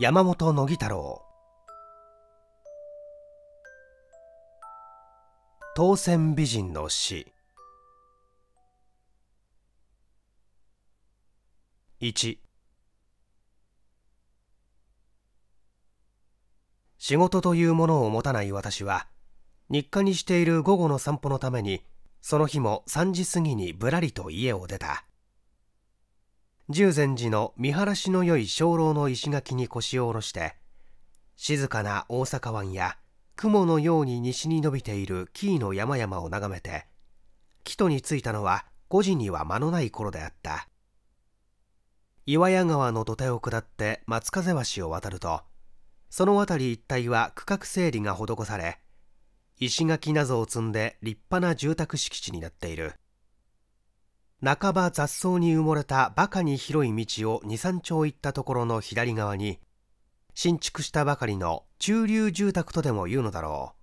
山本乃木太郎当選美人の詩1仕事というものを持たない私は日課にしている午後の散歩のためにその日も3時過ぎにぶらりと家を出た十禅寺の見晴らしの良い鐘楼の石垣に腰を下ろして静かな大阪湾や雲のように西に伸びている紀伊の山々を眺めて木戸に着いたのは5時には間のない頃であった岩屋川の土手を下って松風橋を渡るとその辺り一帯は区画整理が施され石垣などを積んで立派な住宅敷地になっている半ば雑草に埋もれたバカに広い道を二三丁行ったところの左側に新築したばかりの中流住宅とでも言うのだろ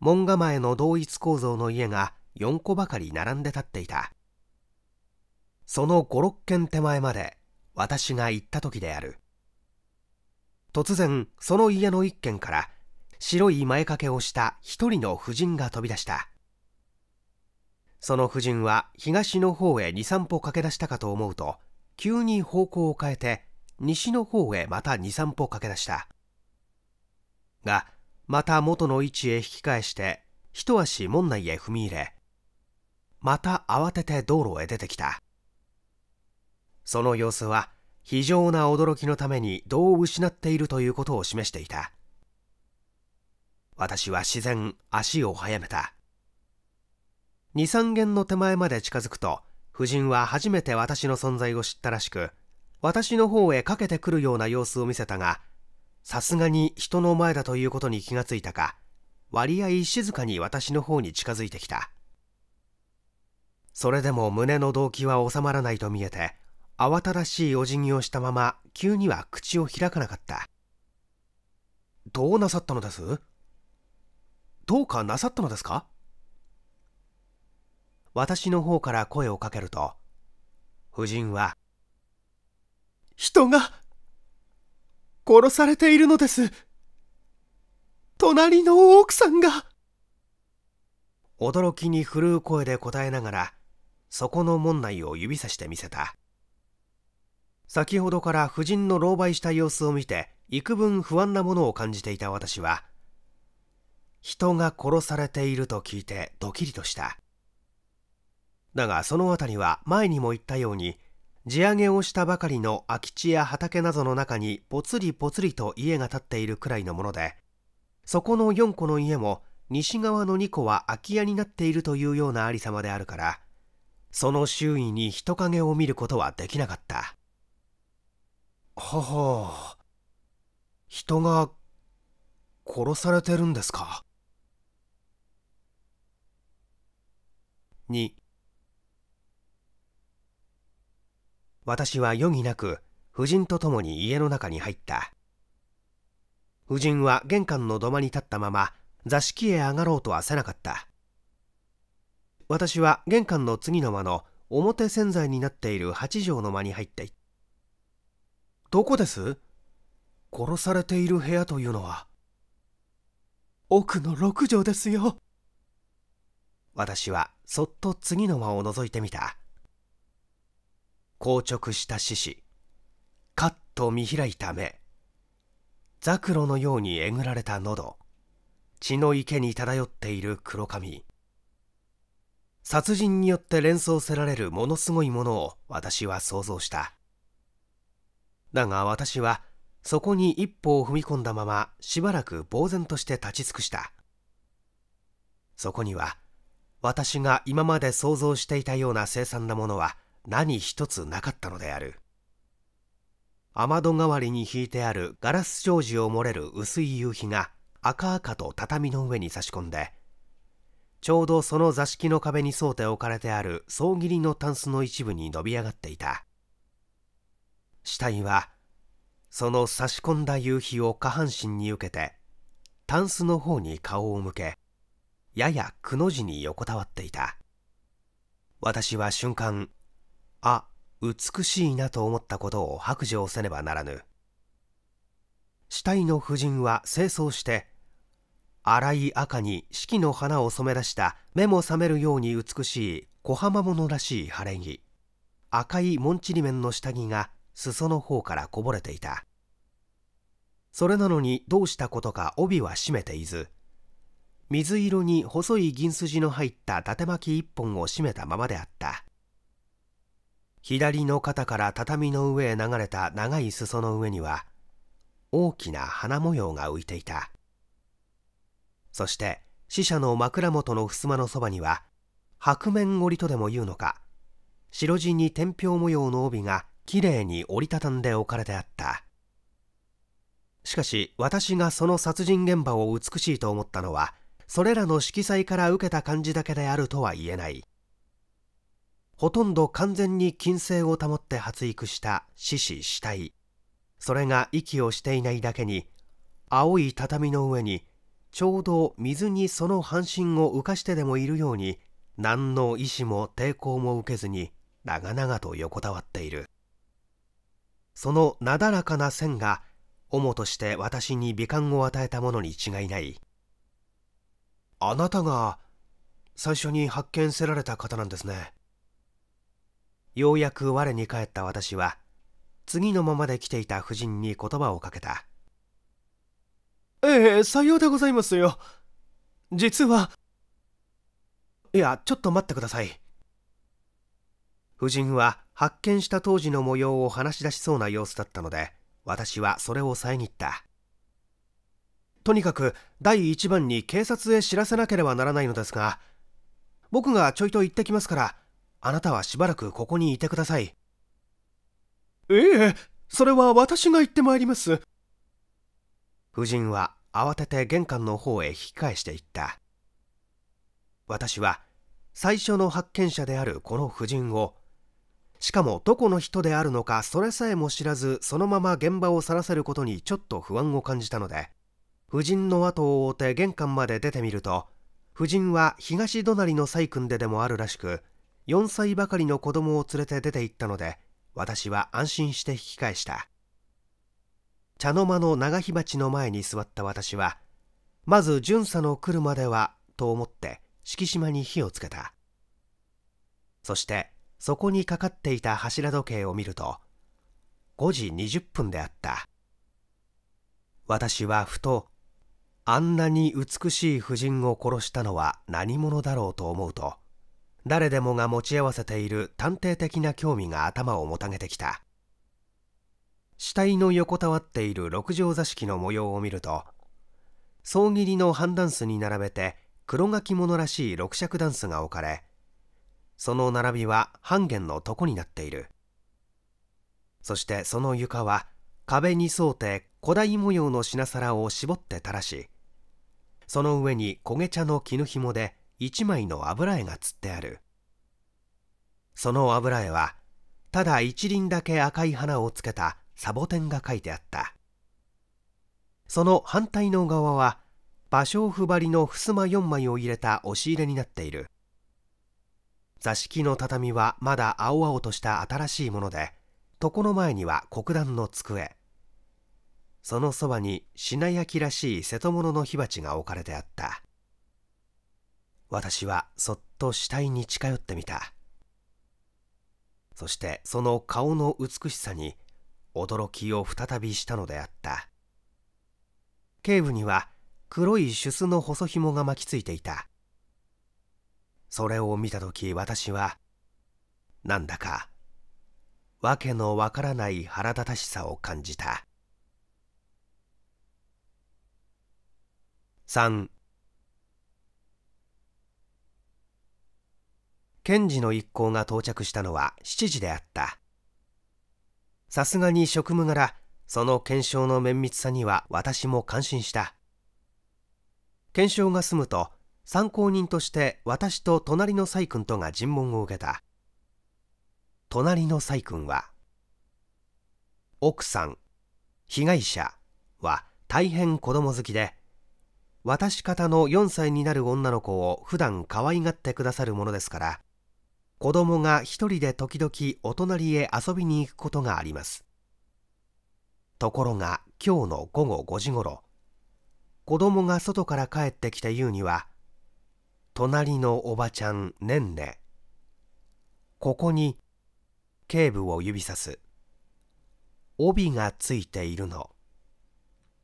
う門構えの同一構造の家が4個ばかり並んで立っていたその56軒手前まで私が行った時である突然その家の一軒から白い前掛けをした一人の婦人が飛び出したその夫人は東の方へ23歩駆け出したかと思うと急に方向を変えて西の方へまた23歩駆け出したがまた元の位置へ引き返して一足門内へ踏み入れまた慌てて道路へ出てきたその様子は非常な驚きのために道を失っているということを示していた私は自然足を速めた23軒の手前まで近づくと夫人は初めて私の存在を知ったらしく私の方へかけてくるような様子を見せたがさすがに人の前だということに気がついたか割合静かに私の方に近づいてきたそれでも胸の動機は収まらないと見えて慌ただしいお辞儀をしたまま急には口を開かなかったどうなさったのですどうかなさったのですか私の方から声をかけると夫人は「人が殺されているのです隣の奥さんが」驚きに震う声で答えながらそこの門内を指さしてみせた先ほどから夫人の狼狽した様子を見て幾分不安なものを感じていた私は人が殺されていると聞いてドキリとしただがその辺りは前にも言ったように地上げをしたばかりの空き地や畑などの中にぽつりぽつりと家が建っているくらいのものでそこの4個の家も西側の2個は空き家になっているというようなありさまであるからその周囲に人影を見ることはできなかったははあ人が殺されてるんですか2私は余儀なく夫人と共に家の中に入った夫人は玄関の土間に立ったまま座敷へ上がろうとはせなかった私は玄関の次の間の表洗剤になっている八畳の間に入ってっどこです殺されている部屋というのは奥の六畳ですよ私はそっと次の間を覗いてみた硬直した獅子カッと見開いた目ザクロのようにえぐられた喉血の池に漂っている黒髪殺人によって連想せられるものすごいものを私は想像しただが私はそこに一歩を踏み込んだまましばらく呆然として立ち尽くしたそこには私が今まで想像していたような凄惨なものは何一つなかったのである雨戸代わりに引いてあるガラス障子を漏れる薄い夕日が赤々と畳の上に差し込んでちょうどその座敷の壁に沿うて置かれてある総切りのタンスの一部に伸び上がっていた死体はその差し込んだ夕日を下半身に受けてタンスの方に顔を向けややくの字に横たわっていた私は瞬間美しいなと思ったことを白状せねばならぬ死体の婦人は清掃して荒い赤に四季の花を染め出した目も覚めるように美しい小浜物らしい晴れ着赤いモンチリメンの下着が裾の方からこぼれていたそれなのにどうしたことか帯は締めていず水色に細い銀筋の入った縦巻き一本を締めたままであった左の肩から畳の上へ流れた長い裾の上には大きな花模様が浮いていたそして死者の枕元の襖のそばには白面織とでもいうのか白地に天平模様の帯がきれいに折りたたんで置かれてあったしかし私がその殺人現場を美しいと思ったのはそれらの色彩から受けた感じだけであるとは言えないほとんど完全に金星を保って発育した獅子死体それが息をしていないだけに青い畳の上にちょうど水にその半身を浮かしてでもいるように何の意志も抵抗も受けずに長々と横たわっているそのなだらかな線が主として私に美観を与えたものに違いないあなたが最初に発見せられた方なんですねようやく我に返った私は次のままで来ていた夫人に言葉をかけたええさようでございますよ実はいやちょっと待ってください夫人は発見した当時の模様を話し出しそうな様子だったので私はそれを遮ったとにかく第一番に警察へ知らせなければならないのですが僕がちょいと行ってきますからあなたはしばらくここにいてください。ええ、それは私が行ってまいります。夫人は慌てて玄関の方へ引き返していった。私は最初の発見者であるこの夫人を、しかもどこの人であるのかそれさえも知らずそのまま現場を去らせることにちょっと不安を感じたので、夫人の後を追って玄関まで出てみると、夫人は東隣のク君ででもあるらしく、4歳ばかりの子供を連れて出て行ったので私は安心して引き返した茶の間の長火鉢の前に座った私はまず巡査の来るまではと思って敷島に火をつけたそしてそこにかかっていた柱時計を見ると5時20分であった私はふとあんなに美しい婦人を殺したのは何者だろうと思うと誰でもが持ち合わせている探偵的な興味が頭をもたげてきた死体の横たわっている六畳座敷の模様を見ると総切りの半断数スに並べて黒書き物らしい六尺ダンスが置かれその並びは半弦の床になっているそしてその床は壁に沿うて古代模様の品皿を絞って垂らしその上に焦げ茶の絹紐で1枚の油絵がつってあるその油絵はただ一輪だけ赤い花をつけたサボテンが描いてあったその反対の側は芭蕉布張りの襖4枚を入れた押し入れになっている座敷の畳はまだ青々とした新しいもので床の前には黒檀の机そのそばに品焼きらしい瀬戸物の火鉢が置かれてあった私はそっと死体に近寄ってみたそしてその顔の美しさに驚きを再びしたのであった頸部には黒いュスの細紐が巻きついていたそれを見た時私はなんだか訳のわからない腹立たしさを感じた3検事の一行が到着したのは7時であったさすがに職務柄その検証の綿密さには私も感心した検証が済むと参考人として私と隣の細君とが尋問を受けた隣の細君は奥さん被害者は大変子供好きで渡し方の4歳になる女の子を普段可愛がってくださるものですから子供が一人で時々お隣へ遊びに行くことがありますところが今日の午後5時ごろ子供が外から帰ってきた優には「隣のおばちゃんねんね」ここに頸部を指さす「帯がついているの」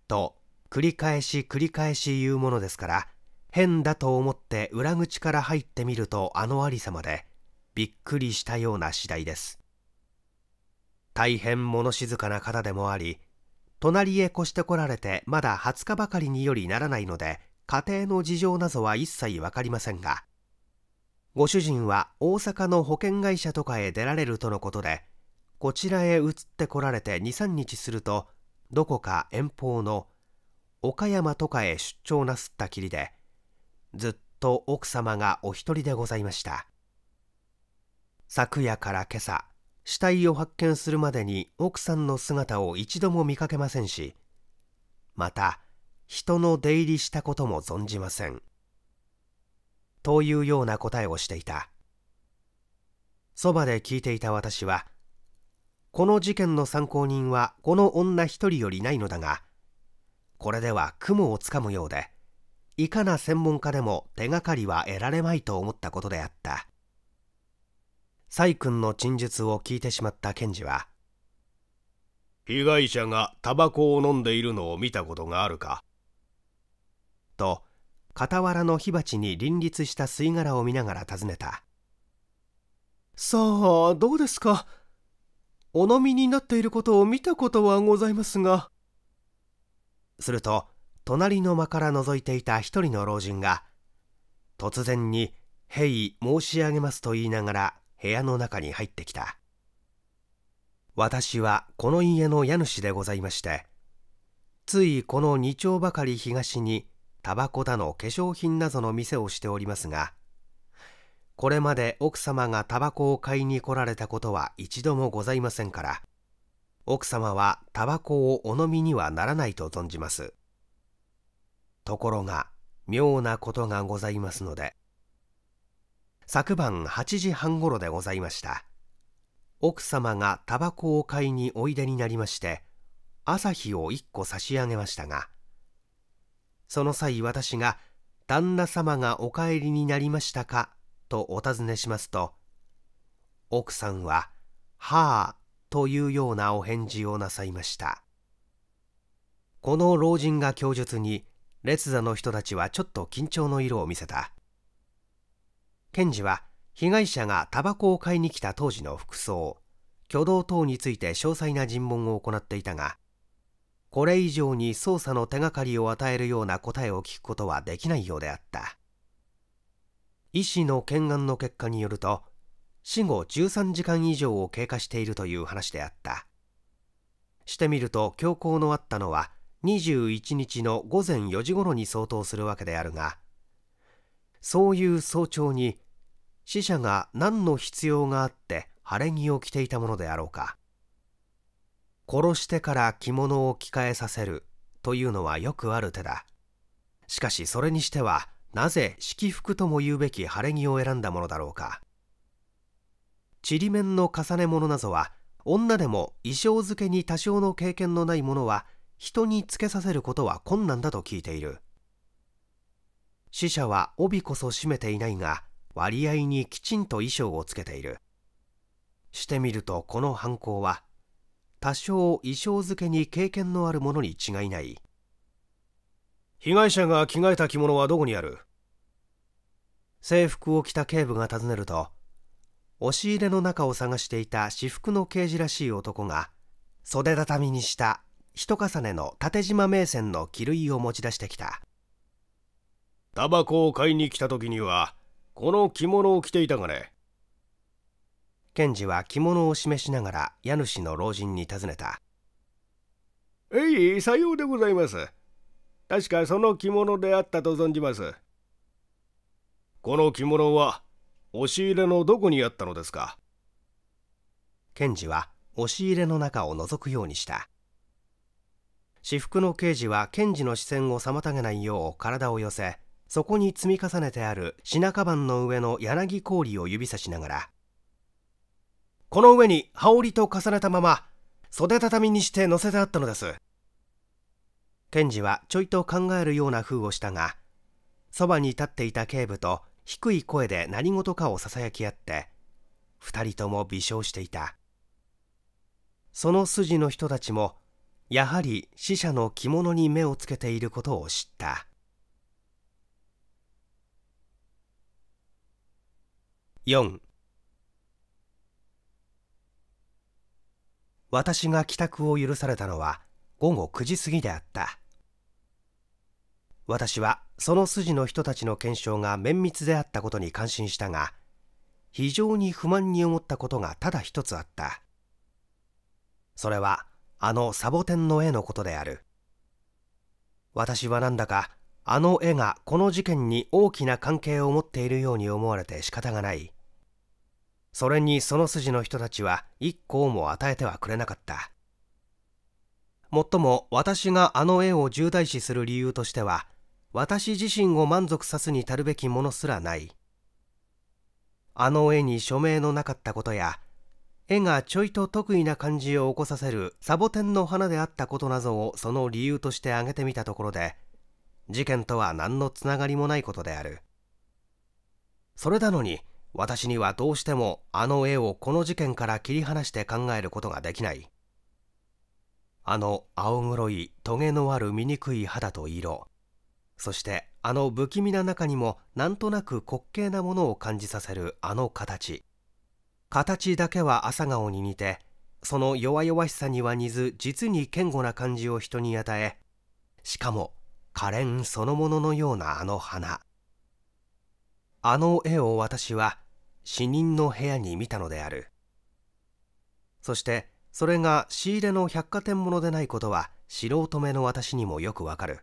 と繰り返し繰り返し言うものですから変だと思って裏口から入ってみるとあのありさまでびっくりしたような次第です大変物静かな方でもあり隣へ越してこられてまだ20日ばかりによりならないので家庭の事情などは一切分かりませんがご主人は大阪の保険会社とかへ出られるとのことでこちらへ移ってこられて23日するとどこか遠方の岡山とかへ出張なすったきりでずっと奥様がお一人でございました昨夜から今朝死体を発見するまでに奥さんの姿を一度も見かけませんしまた人の出入りしたことも存じませんというような答えをしていたそばで聞いていた私はこの事件の参考人はこの女一人よりないのだがこれでは雲をつかむようでいかな専門家でも手がかりは得られまいと思ったことであった崔君の陳述を聞いてしまった検事は被害者がタバコを飲んでいるのを見たことがあるかと傍らの火鉢に林立した吸い殻を見ながら尋ねたさあどうですかお飲みになっていることを見たことはございますがすると隣の間から覗いていた一人の老人が突然に「へい申し上げます」と言いながら部屋の中に入ってきた私はこの家の家主でございましてついこの2丁ばかり東にタバコだの化粧品などの店をしておりますがこれまで奥様がタバコを買いに来られたことは一度もございませんから奥様はタバコをお飲みにはならないと存じますところが妙なことがございますので昨晩8時半ごろでございました奥様がタバコを買いにおいでになりまして朝日を1個差し上げましたがその際私が「旦那様がお帰りになりましたか?」とお尋ねしますと奥さんは「はあ」というようなお返事をなさいましたこの老人が供述に列座の人たちはちょっと緊張の色を見せた検事は被害者がタバコを買いに来た当時の服装挙動等について詳細な尋問を行っていたがこれ以上に捜査の手がかりを与えるような答えを聞くことはできないようであった医師の検案の結果によると死後13時間以上を経過しているという話であったしてみると凶行のあったのは21日の午前4時ごろに相当するわけであるがそういう早朝に死者が何の必要があって晴れ着を着ていたものであろうか殺してから着物を着替えさせるというのはよくある手だしかしそれにしてはなぜ式服とも言うべき晴れ着を選んだものだろうかちりめんの重ね物などは女でも衣装付けに多少の経験のないものは人につけさせることは困難だと聞いている死者は帯こそ締めていないが割合にきちんと衣装をつけているしてみるとこの犯行は多少衣装付けに経験のあるものに違いない被害者が着替えた着物はどこにある制服を着た警部が尋ねると押し入れの中を探していた私服の刑事らしい男が袖畳にした一重ねの縦縞銘線の着類を持ち出してきたタバコを買いに来た時にはこの着物を着ていたがね賢治は着物を示しながら家主の老人に尋ねたえいさようでございます確かその着物であったと存じますこの着物は押し入れのどこにあったのですか賢治は押し入れの中を覗くようにした私服の刑事は検事の視線を妨げないよう体を寄せそこに積み重ねてある品カバンの上の柳氷を指さしながらこの上に羽織と重ねたまま袖畳にして乗せてあったのです検事はちょいと考えるような風をしたがそばに立っていた警部と低い声で何事かをささやき合って2人とも微笑していたその筋の人たちもやはり死者の着物に目をつけていることを知った4私が帰宅を許されたのは午後9時過ぎであった私はその筋の人たちの検証が綿密であったことに感心したが非常に不満に思ったことがただ一つあったそれはあのサボテンの絵のことである私はなんだかあの絵がこの事件に大きな関係を持っているように思われて仕方がないそれにその筋の人たちは一向も与えてはくれなかったもっとも私があの絵を重大視する理由としては私自身を満足さすに足るべきものすらないあの絵に署名のなかったことや絵がちょいと得意な感じを起こさせるサボテンの花であったことなどをその理由として挙げてみたところで事件とは何のつながりもないことであるそれなのに私にはどうしてもあの絵をこの事件から切り離して考えることができないあの青黒いトゲのある醜い肌と色そしてあの不気味な中にもなんとなく滑稽なものを感じさせるあの形形だけは朝顔に似てその弱々しさには似ず実に堅固な感じを人に与えしかも可憐そのもののようなあの花あの絵を私は死人の部屋に見たのであるそしてそれが仕入れの百貨店ものでないことは素人目の私にもよくわかる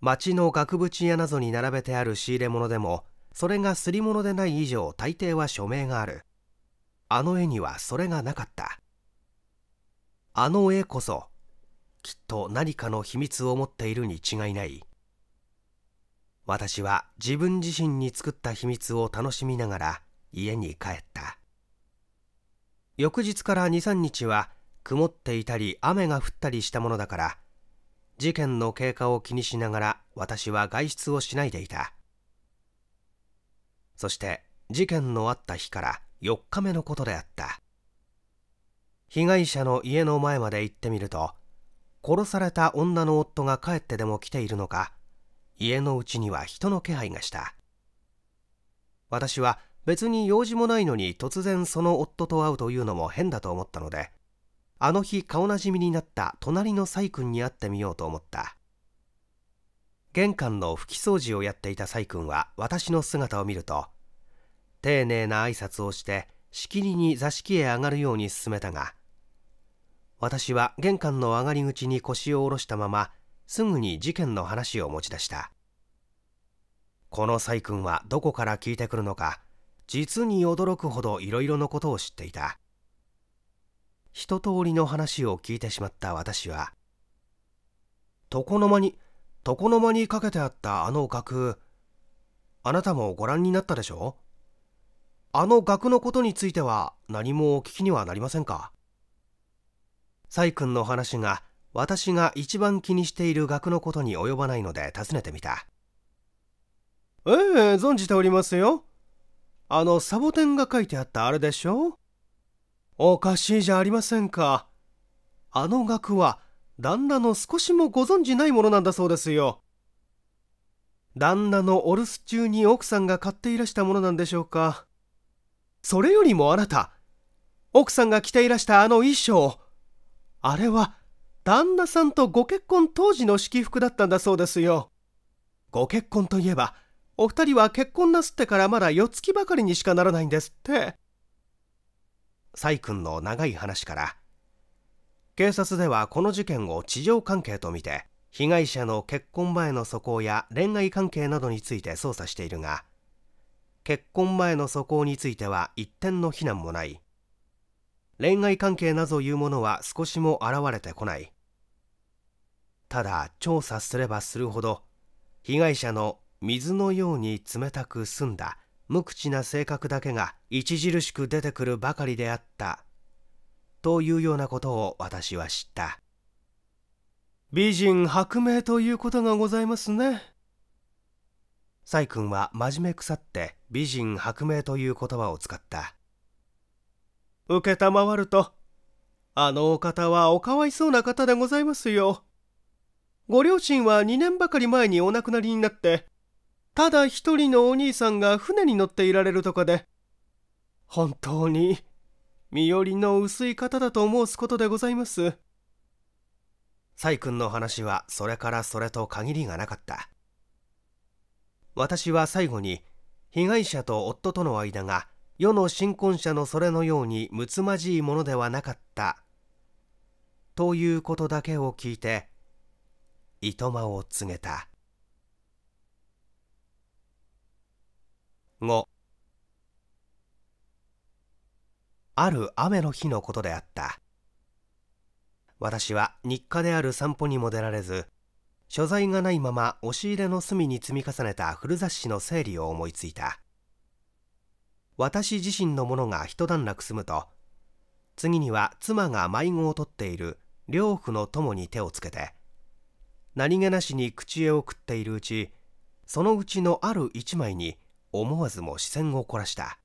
町の額縁屋などに並べてある仕入れ物でもそれがすり物でない以上大抵は署名があるあの絵にはそれがなかったあの絵こそきっと何かの秘密を持っているに違いない私は自分自身に作った秘密を楽しみながら家に帰った翌日から23日は曇っていたり雨が降ったりしたものだから事件の経過を気にしながら私は外出をしないでいたそして事件のあった日から4日目のことであった被害者の家の前まで行ってみると殺された女の夫が帰ってでも来ているのか家のうちには人の気配がした私は別に用事もないのに突然その夫と会うというのも変だと思ったのであの日顔なじみになった隣のサイ君に会ってみようと思った玄関の拭き掃除をやっていたサイ君は私の姿を見ると丁寧な挨拶をしてしきりに座敷へ上がるように進めたが私は玄関の上がり口に腰を下ろしたまますぐに事件の話を持ち出したこの細君はどこから聞いてくるのか実に驚くほどいろいろなことを知っていた一通りの話を聞いてしまった私は床の間に床の間にかけてあったあの額あなたもご覧になったでしょあの額のことについては何もお聞きにはなりませんか細君の話が私が一番気にしている額のことに及ばないので尋ねてみたええ存じておりますよあのサボテンが書いてあったあれでしょおかしいじゃありませんかあの額は旦那の少しもご存じないものなんだそうですよ旦那のお留守中に奥さんが買っていらしたものなんでしょうかそれよりもあなた奥さんが着ていらしたあの衣装あれは旦那さんとご結婚当時の式服だったんだそうですよ。ご結婚といえば、お二人は結婚なすってからまだ四月ばかりにしかならないんですって。崔君の長い話から、警察ではこの事件を地上関係とみて、被害者の結婚前の素行や恋愛関係などについて捜査しているが結婚前の素行については一点の非難もない恋愛関係などいうものは少しも現れてこないただ調査すればするほど被害者の水のように冷たく澄んだ無口な性格だけが著しく出てくるばかりであったというようなことを私は知った美人薄命ということがございますね細君は真面目腐って美人薄命という言葉を使った承ると、あのお方はおかわいそうな方でございますよ。ご両親は2年ばかり前にお亡くなりになって、ただ一人のお兄さんが船に乗っていられるとかで、本当に身寄りの薄い方だと申すことでございます。細君の話はそれからそれと限りがなかった。私は最後に被害者と夫との間が世の新婚者のそれのようにむつまじいものではなかったということだけを聞いていとまを告げたある雨の日のことであった私は日課である散歩にも出られず所在がないまま押し入れの隅に積み重ねた古雑誌の整理を思いついた私自身のものが一段落済むと次には妻が迷子を取っている両夫の友に手をつけて何気なしに口絵をっているうちそのうちのある一枚に思わずも視線を凝らした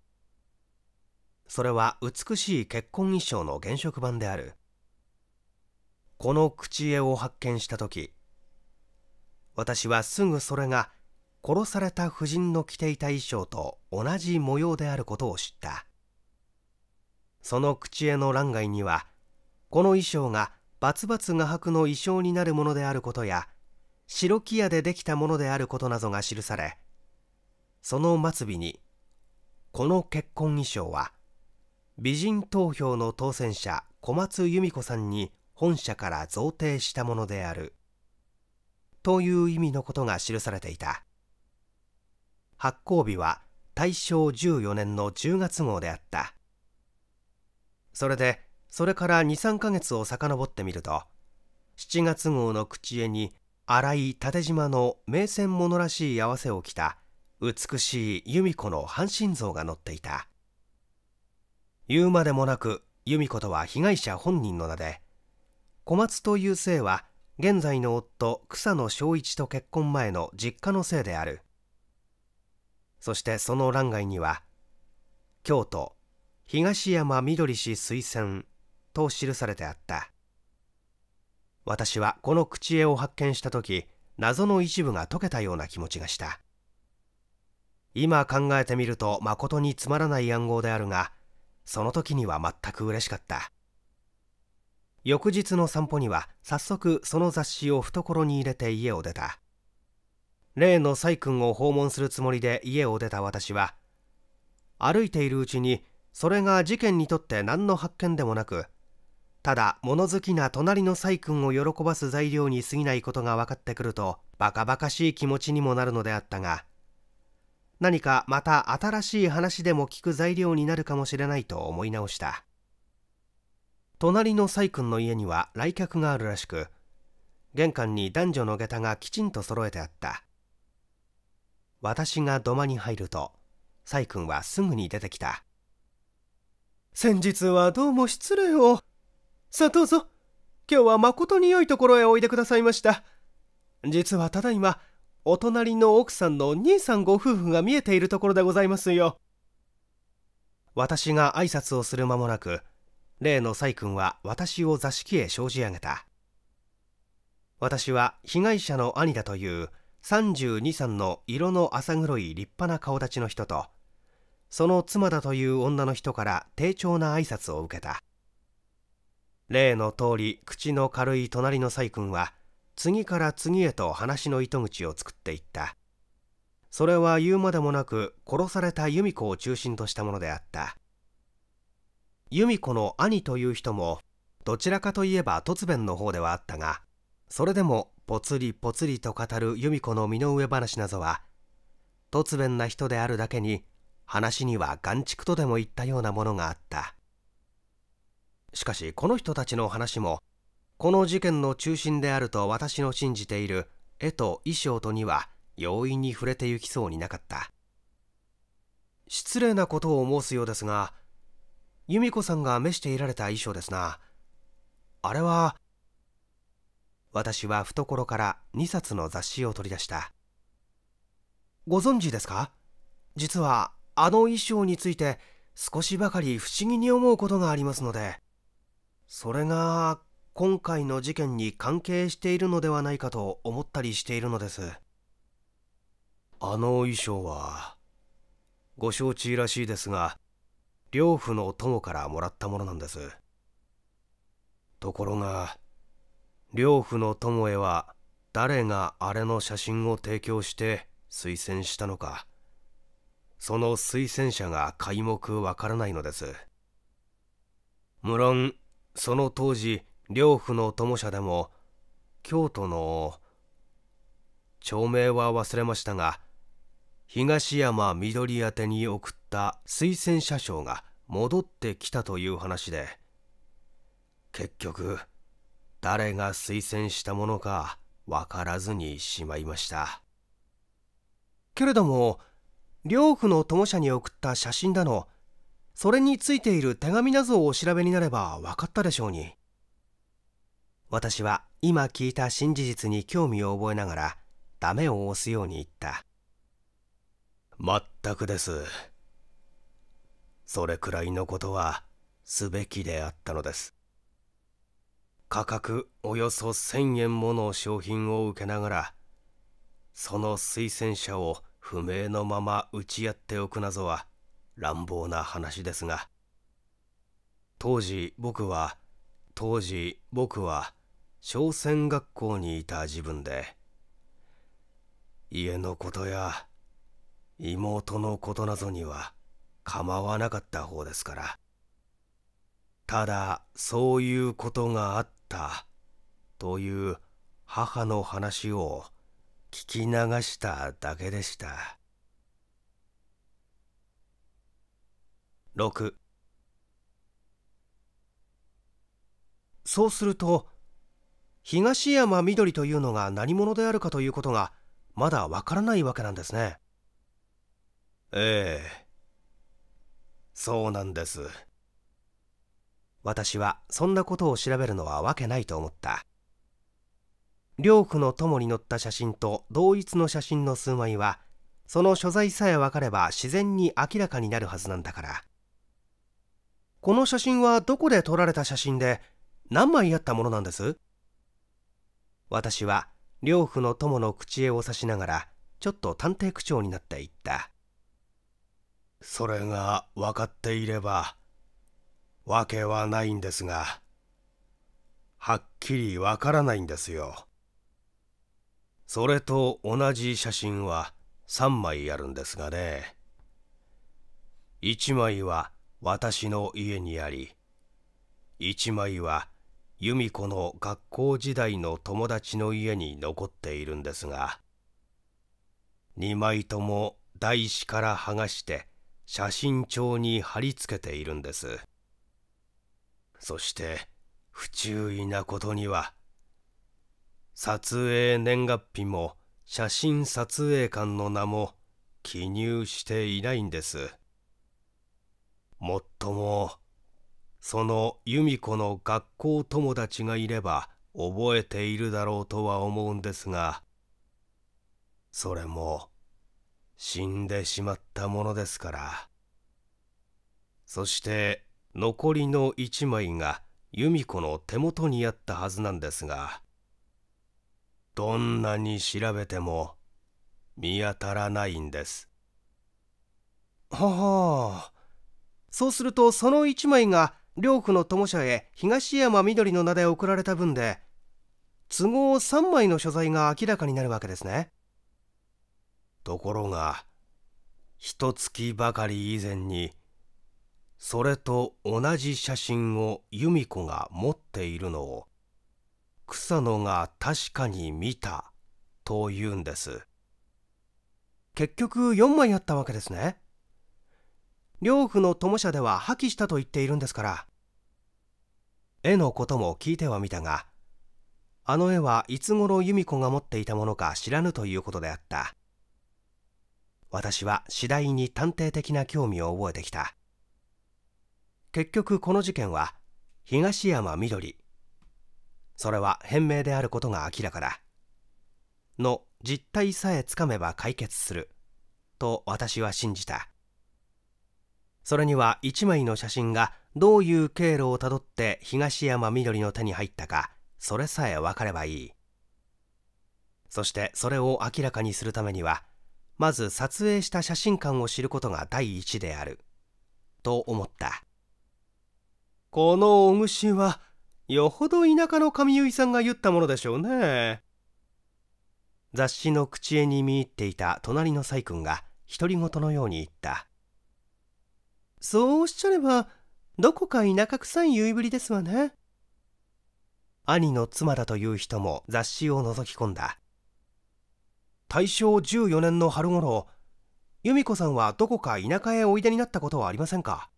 それは美しい結婚衣装の原色版であるこの口絵を発見した時私はすぐそれが殺された夫人の着ていた衣装と同じ模様であることを知ったその口への欄外にはこの衣装がバツバツ画伯の衣装になるものであることや白木屋でできたものであることなどが記されその末尾にこの結婚衣装は美人投票の当選者小松由美子さんに本社から贈呈したものであるという意味のことが記されていた発行日は大正14年の10月号であったそれでそれから23ヶ月を遡ってみると7月号の口絵に荒い縦縞の名船物らしい合わせを着た美しい由美子の半身像が載っていた言うまでもなく由美子とは被害者本人の名で小松という姓は現在の夫草野正一と結婚前の実家の姓であるそしてその欄外には京都東山みどり氏推薦と記されてあった私はこの口絵を発見した時謎の一部が解けたような気持ちがした今考えてみると誠につまらない暗号であるがその時には全く嬉しかった翌日の散歩には早速その雑誌を懐に入れて家を出た例の細君を訪問するつもりで家を出た私は歩いているうちにそれが事件にとって何の発見でもなくただ物好きな隣の細君を喜ばす材料に過ぎないことが分かってくるとバカバカしい気持ちにもなるのであったが何かまた新しい話でも聞く材料になるかもしれないと思い直した隣の細君の家には来客があるらしく玄関に男女の下駄がきちんと揃えてあった私が土間に入るとサイ君はすぐに出てきた先日はどうも失礼をさあどうぞ今日は誠に良いところへおいでくださいました実はただいまお隣の奥さんの兄さんご夫婦が見えているところでございますよ私が挨拶をする間もなく例の細君は私を座敷へ生じ上げた私は被害者の兄だという32歳の色の浅黒い立派な顔立ちの人とその妻だという女の人から丁重な挨拶を受けた例の通り口の軽い隣の細君は次から次へと話の糸口を作っていったそれは言うまでもなく殺された由美子を中心としたものであった由美子の兄という人もどちらかといえば突弁の方ではあったがそれでもぽつりぽつりと語る由美子の身の上話などは突然な人であるだけに話には眼畜とでも言ったようなものがあったしかしこの人たちの話もこの事件の中心であると私の信じている絵と衣装とには容易に触れてゆきそうになかった失礼なことを申すようですが由美子さんが召していられた衣装ですなあれは私は懐から2冊の雑誌を取り出したご存知ですか実はあの衣装について少しばかり不思議に思うことがありますのでそれが今回の事件に関係しているのではないかと思ったりしているのですあの衣装はご承知らしいですが両夫の友からもらったものなんですところが両夫の友へは誰があれの写真を提供して推薦したのかその推薦者が皆目わからないのです無論その当時両夫の友者でも京都の町名は忘れましたが東山緑宛てに送った推薦者賞が戻ってきたという話で結局誰が推薦したものか分からずにしまいましたけれども両夫の友社に送った写真だのそれについている手紙などをお調べになれば分かったでしょうに私は今聞いた新事実に興味を覚えながらダメを押すように言った全くですそれくらいのことはすべきであったのです価格およそ1000円もの商品を受けながらその推薦者を不明のまま打ち合っておくなぞは乱暴な話ですが当時僕は当時僕は商船学校にいた自分で家のことや妹のことなどには構わなかった方ですからただそういうことがあっったという母の話を聞き流しただけでした6そうすると東山みどりというのが何者であるかということがまだわからないわけなんですねええそうなんです。私はそんなことを調べるのはわけないと思った両夫の友に載った写真と同一の写真の数枚はその所在さえ分かれば自然に明らかになるはずなんだからこの写真はどこで撮られた写真で何枚あったものなんです私は両夫の友の口絵を指しながらちょっと探偵口調になって言ったそれが分かっていればわけはないんですがはっきりわからないんですよそれと同じ写真は3枚あるんですがね1枚は私の家にあり1枚は由美子の学校時代の友達の家に残っているんですが2枚とも台紙から剥がして写真帳に貼り付けているんです。そして不注意なことには撮影年月日も写真撮影館の名も記入していないんですもっともその由美子の学校友達がいれば覚えているだろうとは思うんですがそれも死んでしまったものですからそして残りの1枚が由美子の手元にあったはずなんですがどんなに調べても見当たらないんですはあそうするとその1枚が両夫の友社へ東山緑の名で送られた分で都合3枚の所在が明らかになるわけですねところが一月ばかり以前に「それと同じ写真を由美子が持っているのを草野が確かに見たと言うんです結局4枚あったわけですね両夫の友社では破棄したと言っているんですから絵のことも聞いてはみたがあの絵はいつ頃由美子が持っていたものか知らぬということであった私は次第に探偵的な興味を覚えてきた結局この事件は東山みどりそれは変名であることが明らかだの実態さえつかめば解決すると私は信じたそれには1枚の写真がどういう経路をたどって東山みどりの手に入ったかそれさえ分かればいいそしてそれを明らかにするためにはまず撮影した写真館を知ることが第一であると思ったこのおしは、よほど田舎の髪結いさんが言ったものでしょうね。雑誌の口絵に見入っていた隣の細君が、独り言のように言った。そうおっしゃれば、どこか田舎臭い結いぶりですわね。兄の妻だという人も雑誌を覗き込んだ。大正14年の春頃、由美子さんはどこか田舎へおいでになったことはありませんか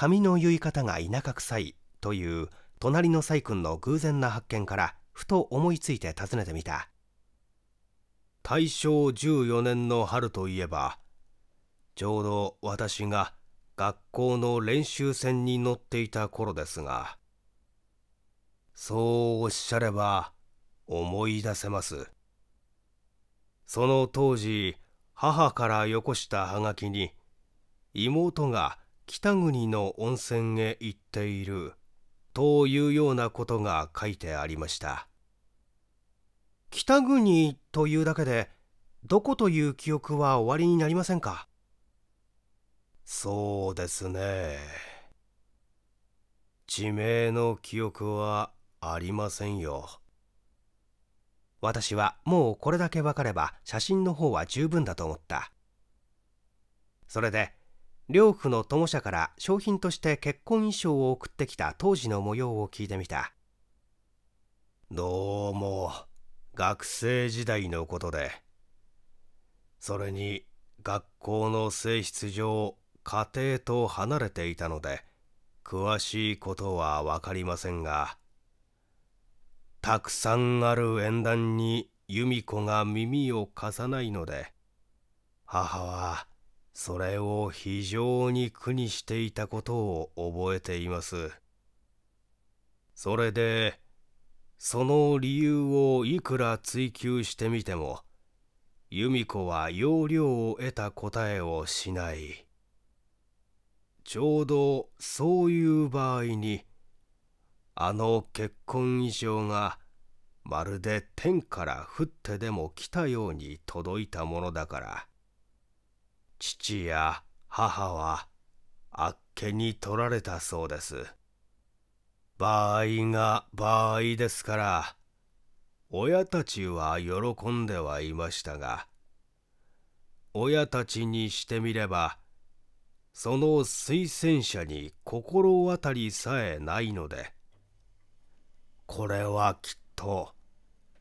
髪の結い方が田舎臭いという隣のイ君の偶然な発見からふと思いついて尋ねてみた大正14年の春といえばちょうど私が学校の練習船に乗っていた頃ですがそうおっしゃれば思い出せますその当時母からよこしたはがきに妹が北国の温泉へ行っているというようなことが書いてありました北国というだけでどこという記憶は終わりになりませんかそうですね地名の記憶はありませんよ私はもうこれだけ分かれば写真の方は十分だと思ったそれで両夫の友社から商品として結婚衣装を送ってきた当時の模様を聞いてみたどうも学生時代のことでそれに学校の性質上家庭と離れていたので詳しいことは分かりませんがたくさんある縁談に由美子が耳を貸さないので母はそれを非常に苦にしていたことを覚えています。それで、その理由をいくら追求してみても、由美子は要領を得た答えをしない。ちょうどそういう場合に、あの結婚衣装がまるで天から降ってでも来たように届いたものだから、父や母はあっけに取られたそうです。場合が場合ですから、親たちは喜んではいましたが、親たちにしてみれば、その推薦者に心当たりさえないので、これはきっと、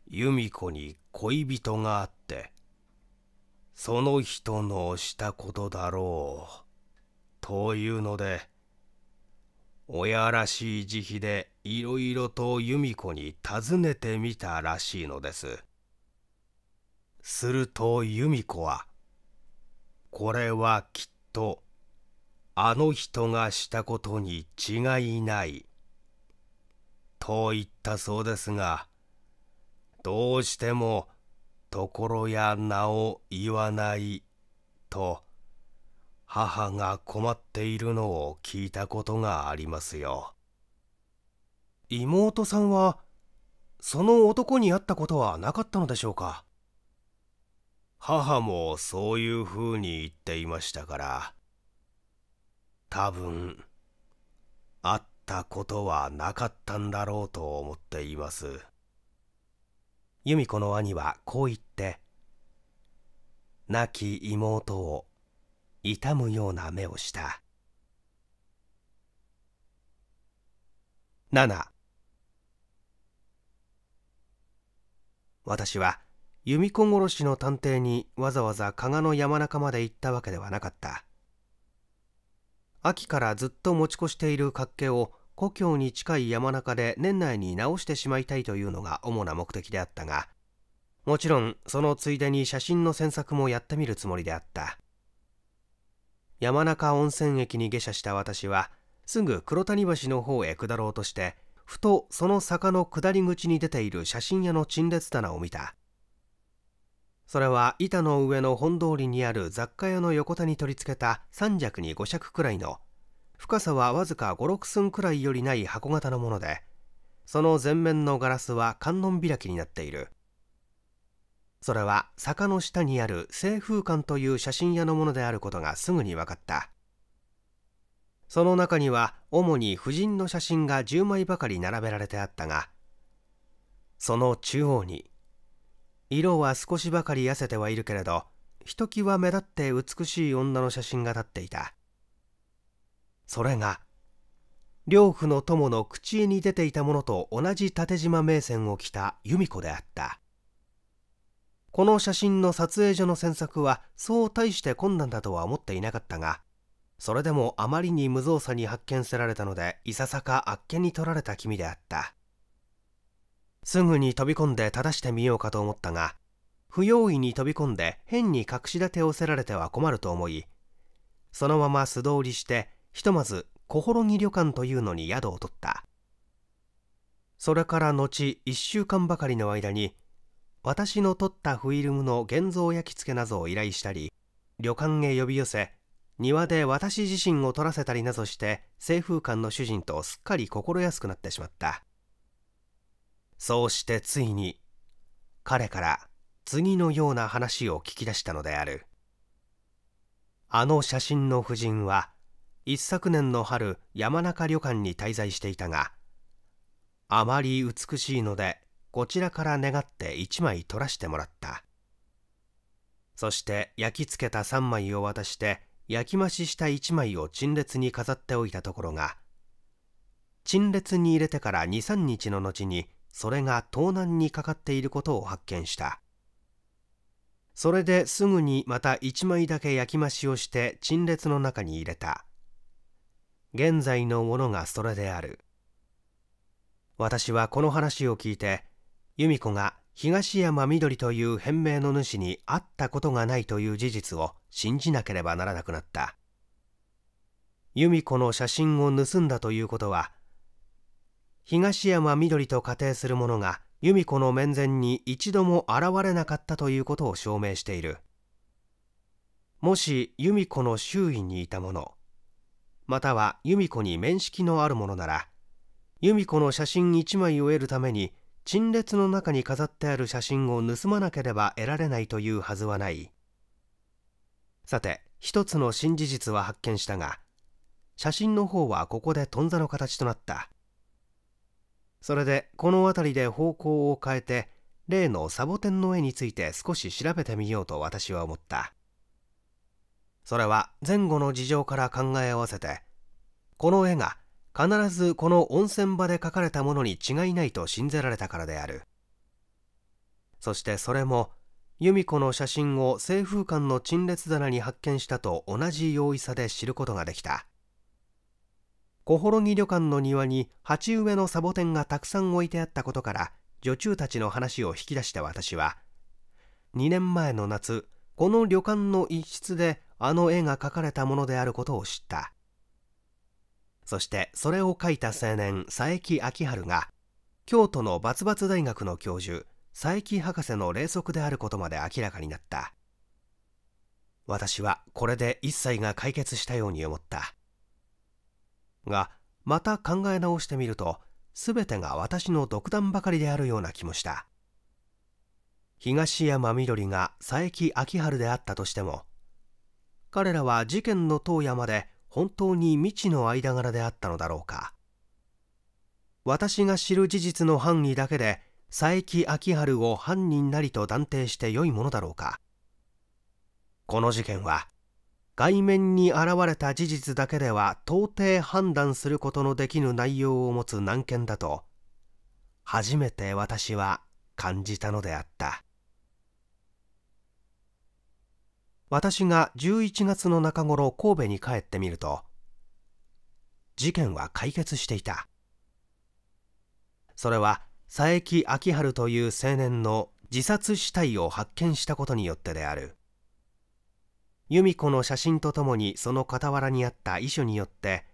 由美子に恋人があって、その人のしたことだろう。というので、親らしい慈悲でいろいろと由美子に尋ねてみたらしいのです。すると由美子は、これはきっと、あの人がしたことに違いない。と言ったそうですが、どうしても、ところや名を言わないと母が困っているのを聞いたことがありますよ妹さんはその男に会ったことはなかったのでしょうか母もそういうふうに言っていましたから多分会ったことはなかったんだろうと思っています。由美子の兄はこう言って亡き妹を悼むような目をした7私は由美子殺しの探偵にわざわざ加賀の山中まで行ったわけではなかった秋からずっと持ち越している活気を故郷に近い山中で年内に直してしまいたいというのが主な目的であったがもちろんそのついでに写真の詮索もやってみるつもりであった山中温泉駅に下車した私はすぐ黒谷橋の方へ下ろうとしてふとその坂の下り口に出ている写真屋の陳列棚を見たそれは板の上の本通りにある雑貨屋の横田に取り付けた3尺に5尺くらいの深さはわずか56寸くらいよりない箱型のものでその前面のガラスは観音開きになっているそれは坂の下にある清風館という写真屋のものであることがすぐに分かったその中には主に夫人の写真が10枚ばかり並べられてあったがその中央に色は少しばかり痩せてはいるけれどひときわ目立って美しい女の写真が立っていたそれが両夫の友の口に出ていたものと同じ縦縞銘線を着た由美子であったこの写真の撮影所の詮索はそう大して困難だとは思っていなかったがそれでもあまりに無造作に発見せられたのでいささかあっけに取られた君であったすぐに飛び込んで正してみようかと思ったが不用意に飛び込んで変に隠し立てをせられては困ると思いそのまま素通りしてひとまず小幌木旅館というのに宿を取ったそれから後1週間ばかりの間に私の取ったフィルムの現像焼き付けなどを依頼したり旅館へ呼び寄せ庭で私自身を撮らせたりなどして清風館の主人とすっかり心安くなってしまったそうしてついに彼から次のような話を聞き出したのであるあの写真の夫人は一昨年の春山中旅館に滞在していたがあまり美しいのでこちらから願って1枚取らしてもらったそして焼き付けた3枚を渡して焼き増しした1枚を陳列に飾っておいたところが陳列に入れてから23日の後にそれが盗難にかかっていることを発見したそれですぐにまた1枚だけ焼き増しをして陳列の中に入れた現在のものがそれである私はこの話を聞いて由美子が東山みどりという変名の主に会ったことがないという事実を信じなければならなくなった由美子の写真を盗んだということは東山みどりと仮定する者が由美子の面前に一度も現れなかったということを証明しているもし由美子の周囲にいた者または由美子に面識のあるものなら由美子の写真1枚を得るために陳列の中に飾ってある写真を盗まなければ得られないというはずはないさて一つの新事実は発見したが写真の方はここでとんざの形となったそれでこの辺りで方向を変えて例のサボテンの絵について少し調べてみようと私は思ったそれは前後の事情から考え合わせてこの絵が必ずこの温泉場で描かれたものに違いないと信ぜられたからであるそしてそれも由美子の写真を清風館の陳列棚に発見したと同じ容易さで知ることができた小幌木旅館の庭に鉢植えのサボテンがたくさん置いてあったことから女中たちの話を引き出した私は2年前の夏この旅館の一室であの絵が描かれたものであることを知ったそしてそれを描いた青年佐伯昭春が京都のバツバツ大学の教授佐伯博士の霊則であることまで明らかになった私はこれで一切が解決したように思ったがまた考え直してみると全てが私の独断ばかりであるような気もした東山みどりが佐伯秋春であったとしても彼らは事件の当夜まで本当に未知の間柄であったのだろうか私が知る事実の範囲だけで佐伯秋春を犯人なりと断定してよいものだろうかこの事件は外面に現れた事実だけでは到底判断することのできぬ内容を持つ難件だと初めて私は感じたのであった私が11月の中頃神戸に帰ってみると事件は解決していたそれは佐伯昭春という青年の自殺死体を発見したことによってである由美子の写真とともにその傍らにあった遺書によって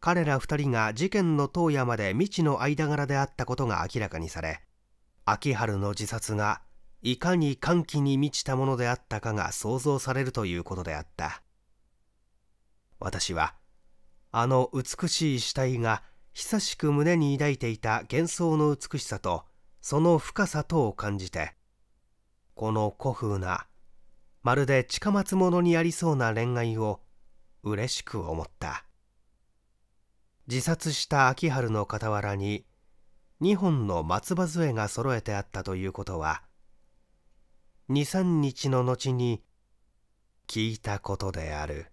彼ら2人が事件の当夜まで未知の間柄であったことが明らかにされ秋春の自殺がいかに歓喜に満ちたものであったかが想像されるということであった私はあの美しい死体が久しく胸に抱いていた幻想の美しさとその深さとを感じてこの古風なまるで近松物にありそうな恋愛を嬉しく思った自殺した秋春の傍らに2本の松葉杖が揃えてあったということは23日の後に聞いたことである